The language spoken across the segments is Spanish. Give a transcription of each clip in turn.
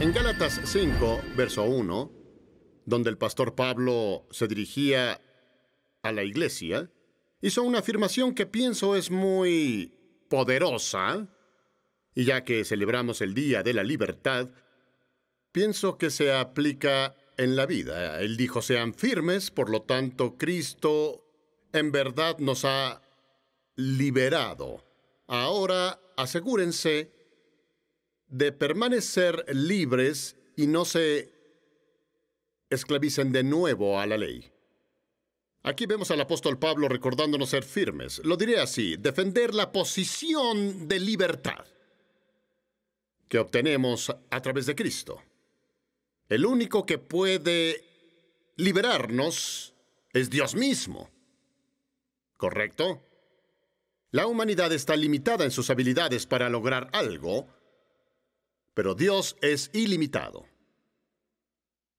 En Gálatas 5, verso 1, donde el pastor Pablo se dirigía a la iglesia, hizo una afirmación que pienso es muy poderosa, y ya que celebramos el Día de la Libertad, pienso que se aplica en la vida. Él dijo, sean firmes, por lo tanto, Cristo en verdad nos ha liberado. Ahora asegúrense de permanecer libres y no se esclavicen de nuevo a la ley. Aquí vemos al apóstol Pablo recordándonos ser firmes. Lo diré así, defender la posición de libertad que obtenemos a través de Cristo. El único que puede liberarnos es Dios mismo. ¿Correcto? La humanidad está limitada en sus habilidades para lograr algo pero Dios es ilimitado.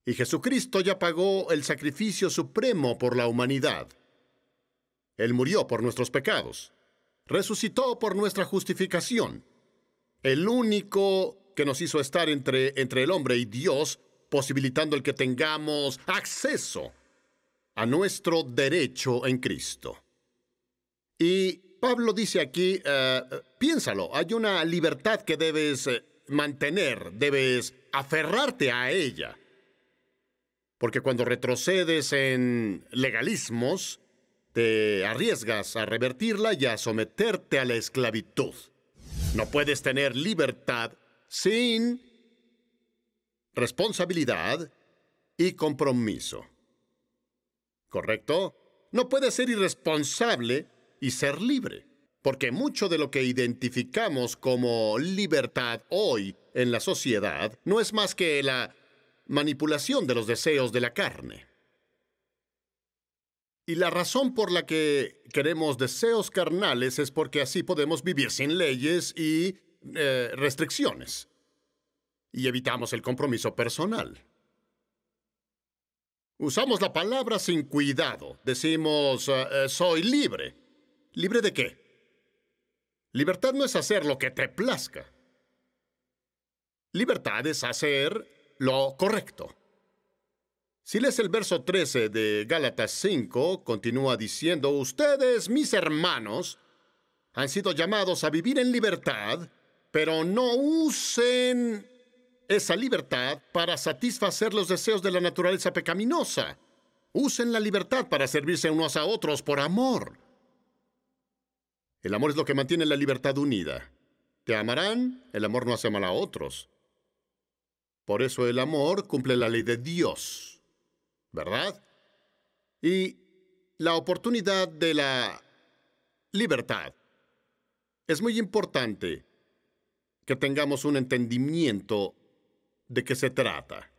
Y Jesucristo ya pagó el sacrificio supremo por la humanidad. Él murió por nuestros pecados, resucitó por nuestra justificación. El único que nos hizo estar entre, entre el hombre y Dios, posibilitando el que tengamos acceso a nuestro derecho en Cristo. Y Pablo dice aquí, eh, eh, piénsalo, hay una libertad que debes... Eh, mantener, debes aferrarte a ella. Porque cuando retrocedes en legalismos, te arriesgas a revertirla y a someterte a la esclavitud. No puedes tener libertad sin responsabilidad y compromiso. ¿Correcto? No puedes ser irresponsable y ser libre porque mucho de lo que identificamos como libertad hoy en la sociedad no es más que la manipulación de los deseos de la carne. Y la razón por la que queremos deseos carnales es porque así podemos vivir sin leyes y eh, restricciones. Y evitamos el compromiso personal. Usamos la palabra sin cuidado. Decimos, eh, eh, soy libre. ¿Libre de qué? Libertad no es hacer lo que te plazca. Libertad es hacer lo correcto. Si lees el verso 13 de Gálatas 5, continúa diciendo, ustedes, mis hermanos, han sido llamados a vivir en libertad, pero no usen esa libertad para satisfacer los deseos de la naturaleza pecaminosa. Usen la libertad para servirse unos a otros por amor. El amor es lo que mantiene la libertad unida. Te amarán, el amor no hace mal a otros. Por eso el amor cumple la ley de Dios, ¿verdad? Y la oportunidad de la libertad. Es muy importante que tengamos un entendimiento de qué se trata.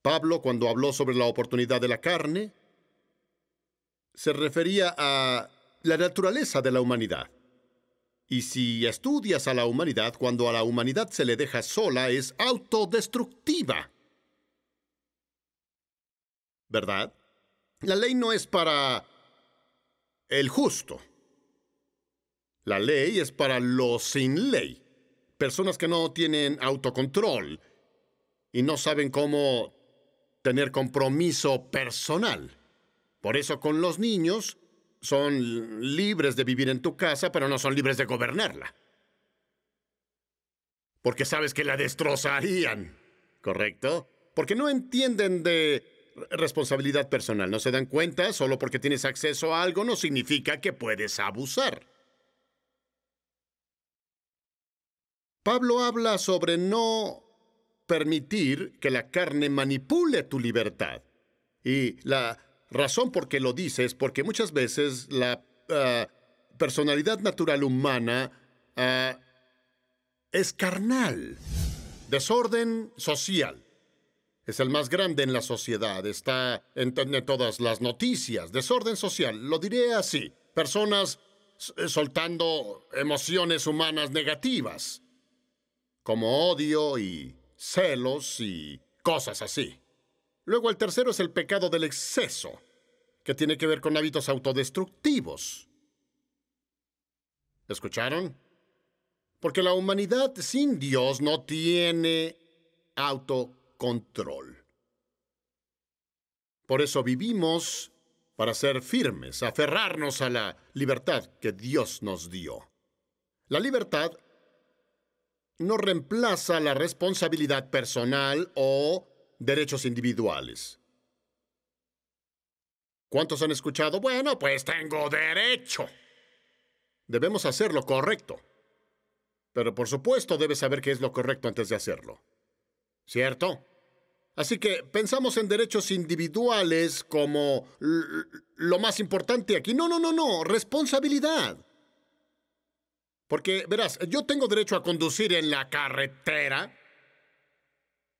Pablo, cuando habló sobre la oportunidad de la carne, se refería a la naturaleza de la humanidad. Y si estudias a la humanidad, cuando a la humanidad se le deja sola, es autodestructiva. ¿Verdad? La ley no es para el justo. La ley es para los sin ley, personas que no tienen autocontrol y no saben cómo tener compromiso personal. Por eso con los niños son libres de vivir en tu casa, pero no son libres de gobernarla. Porque sabes que la destrozarían, ¿correcto? Porque no entienden de responsabilidad personal, no se dan cuenta, solo porque tienes acceso a algo no significa que puedes abusar. Pablo habla sobre no permitir que la carne manipule tu libertad. Y la razón por qué lo dice es porque muchas veces la ah, personalidad natural humana ah, es carnal. Desorden social. Es el más grande en la sociedad. Está en, en todas las noticias. Desorden social. Lo diré así. Personas eh, soltando emociones humanas negativas, como odio y celos y cosas así. Luego el tercero es el pecado del exceso, que tiene que ver con hábitos autodestructivos. ¿Escucharon? Porque la humanidad sin Dios no tiene autocontrol. Por eso vivimos para ser firmes, aferrarnos a la libertad que Dios nos dio. La libertad no reemplaza la responsabilidad personal o derechos individuales. ¿Cuántos han escuchado? Bueno, pues tengo derecho. Debemos hacer lo correcto. Pero por supuesto debes saber qué es lo correcto antes de hacerlo. ¿Cierto? Así que pensamos en derechos individuales como lo más importante aquí. No, no, no, no, responsabilidad. Porque, verás, yo tengo derecho a conducir en la carretera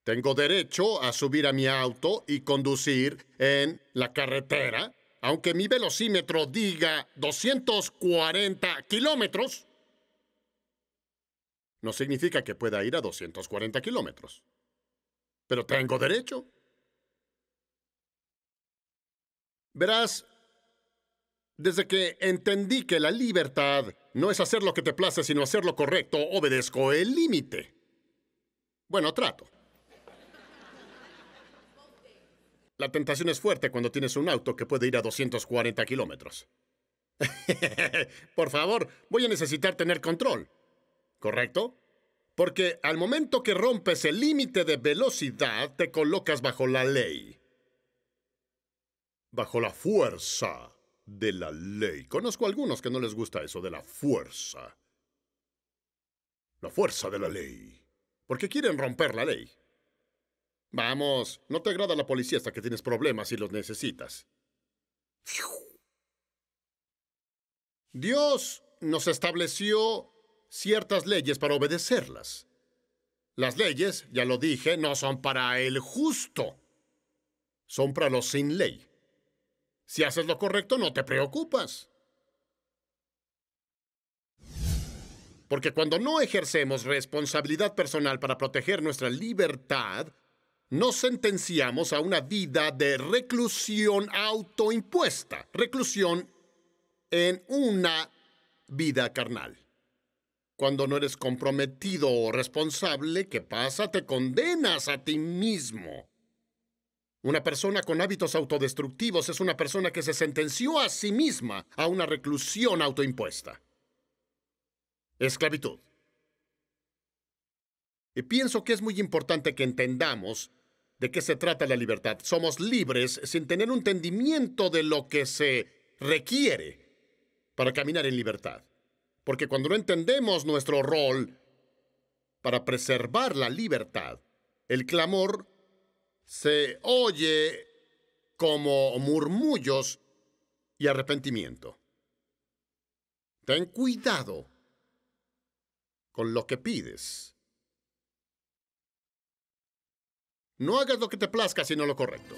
tengo derecho a subir a mi auto y conducir en la carretera, aunque mi velocímetro diga 240 kilómetros. No significa que pueda ir a 240 kilómetros. Pero tengo derecho. Verás, desde que entendí que la libertad no es hacer lo que te place, sino hacer lo correcto, obedezco el límite. Bueno, trato. La tentación es fuerte cuando tienes un auto que puede ir a 240 kilómetros. Por favor, voy a necesitar tener control. ¿Correcto? Porque al momento que rompes el límite de velocidad, te colocas bajo la ley. Bajo la fuerza de la ley. Conozco a algunos que no les gusta eso de la fuerza. La fuerza de la ley. Porque quieren romper la ley. Vamos, no te agrada la policía hasta que tienes problemas y los necesitas. Dios nos estableció ciertas leyes para obedecerlas. Las leyes, ya lo dije, no son para el justo. Son para los sin ley. Si haces lo correcto, no te preocupas. Porque cuando no ejercemos responsabilidad personal para proteger nuestra libertad, nos sentenciamos a una vida de reclusión autoimpuesta, reclusión en una vida carnal. Cuando no eres comprometido o responsable, ¿qué pasa? Te condenas a ti mismo. Una persona con hábitos autodestructivos es una persona que se sentenció a sí misma a una reclusión autoimpuesta. Esclavitud. Y pienso que es muy importante que entendamos de qué se trata la libertad. Somos libres sin tener un entendimiento de lo que se requiere para caminar en libertad. Porque cuando no entendemos nuestro rol para preservar la libertad, el clamor se oye como murmullos y arrepentimiento. Ten cuidado con lo que pides No hagas lo que te plazca, sino lo correcto.